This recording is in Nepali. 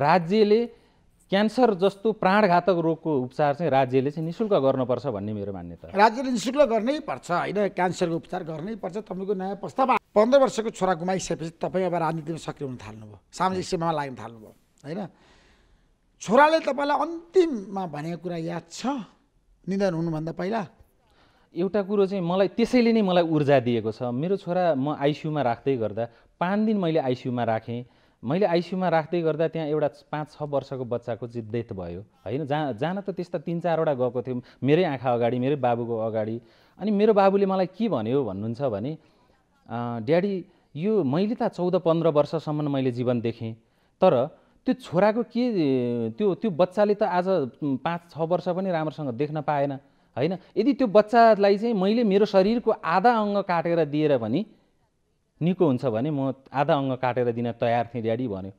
राज्यले क्यान्सर जस्तो प्राणघातक रोगको उपचार चाहिँ राज्यले चाहिँ नि शुल्क गर्नुपर्छ भन्ने मेरो मान्यता राज्यले निशुल्क शुल्क गर्नै पर्छ होइन क्यान्सरको उपचार गर्नै पर्छ तपाईँको नयाँ प्रस्ताव पन्ध्र वर्षको छोरा गुमाइसकेपछि तपाईँ अब राजनीतिमा सक्रिय हुन थाल्नुभयो सामाजिक सेवामा लाग्न थाल्नुभयो होइन छोराले तपाईँलाई अन्तिममा भनेको कुरा याद छ निधन हुनुभन्दा पहिला एउटा कुरो चाहिँ मलाई त्यसैले नै मलाई ऊर्जा दिएको छ मेरो छोरा म आइसियुमा राख्दै गर्दा पाँच दिन मैले आइसियुमा राखेँ मैले आइसियुमा राख्दै गर्दा त्यहाँ एउटा पाँच छ वर्षको बच्चाको चाहिँ डेथ भयो होइन जहाँ जान त त्यस्ता तिन चारवटा गएको थियो मेरै आँखा अगाडि मेरै बाबुको अगाडि अनि मेरो बाबुले मलाई के भन्यो भन्नुहुन्छ भने ड्याडी यो मैले त चौध पन्ध्र वर्षसम्म मैले जीवन देखेँ तर त्यो छोराको के त्यो त्यो बच्चाले त आज पाँच छ वर्ष पनि राम्रोसँग देख्न पाएन होइन यदि त्यो बच्चालाई चाहिँ मैले मेरो शरीरको आधा अङ्ग काटेर दिएर भने निको हुन्छ भने म आधा अङ्ग काटेर दिन तयार थिएँ ड्याडी भन्यो